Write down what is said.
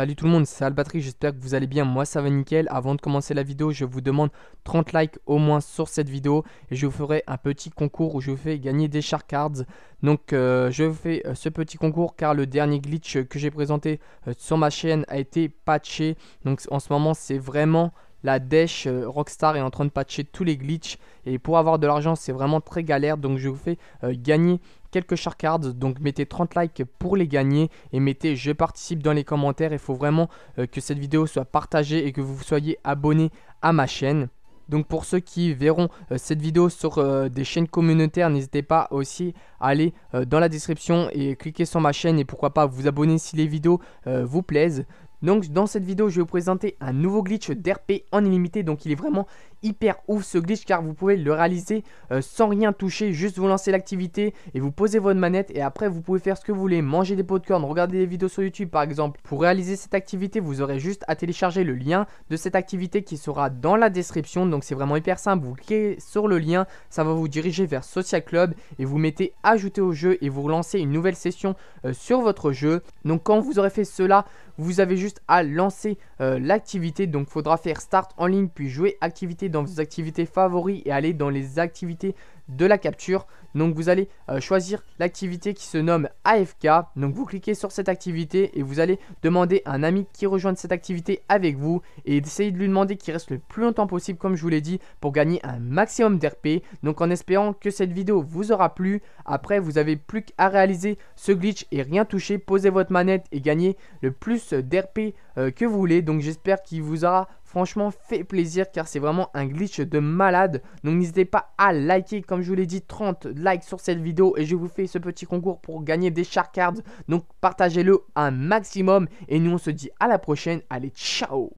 Salut tout le monde, c'est Albatrix, j'espère que vous allez bien, moi ça va nickel. Avant de commencer la vidéo, je vous demande 30 likes au moins sur cette vidéo et je vous ferai un petit concours où je vous fais gagner des Shark Cards. Donc je euh, je fais euh, ce petit concours car le dernier glitch que j'ai présenté euh, sur ma chaîne a été patché. Donc en ce moment c'est vraiment la dèche Rockstar est en train de patcher tous les glitches et pour avoir de l'argent c'est vraiment très galère donc je vous fais gagner quelques charcards, Donc mettez 30 likes pour les gagner et mettez je participe dans les commentaires. Il faut vraiment euh, que cette vidéo soit partagée et que vous soyez abonné à ma chaîne. Donc pour ceux qui verront euh, cette vidéo sur euh, des chaînes communautaires, n'hésitez pas aussi à aller dans la description et cliquer sur ma chaîne et pourquoi pas vous abonner si les vidéos vous plaisent. Donc dans cette vidéo je vais vous présenter un nouveau glitch d'RP en illimité donc il est vraiment hyper ouf ce glitch car vous pouvez le réaliser euh, sans rien toucher, juste vous lancez l'activité et vous posez votre manette et après vous pouvez faire ce que vous voulez, manger des cornes, regarder des vidéos sur YouTube par exemple. Pour réaliser cette activité vous aurez juste à télécharger le lien de cette activité qui sera dans la description donc c'est vraiment hyper simple, vous cliquez sur le lien, ça va vous diriger vers Social Club et vous mettez ajouter au jeu et vous relancez une nouvelle session euh, sur votre jeu. Donc quand vous aurez fait cela vous avez juste à lancer euh, l'activité. Donc faudra faire start en ligne puis jouer activité dans vos activités favoris et aller dans les activités de la capture. Donc vous allez euh, choisir l'activité qui se nomme AFK. Donc vous cliquez sur cette activité et vous allez demander à un ami qui rejoigne cette activité avec vous et essayez de lui demander qu'il reste le plus longtemps possible comme je vous l'ai dit pour gagner un maximum d'RP. Donc en espérant que cette vidéo vous aura plu. Après vous avez plus qu'à réaliser ce glitch et rien toucher. Posez votre manette et gagnez le plus d'RP euh, que vous voulez. Donc j'espère qu'il vous aura Franchement, fait plaisir car c'est vraiment un glitch de malade. Donc n'hésitez pas à liker, comme je vous l'ai dit, 30 likes sur cette vidéo. Et je vous fais ce petit concours pour gagner des Shark Cards. Donc partagez-le un maximum. Et nous, on se dit à la prochaine. Allez, ciao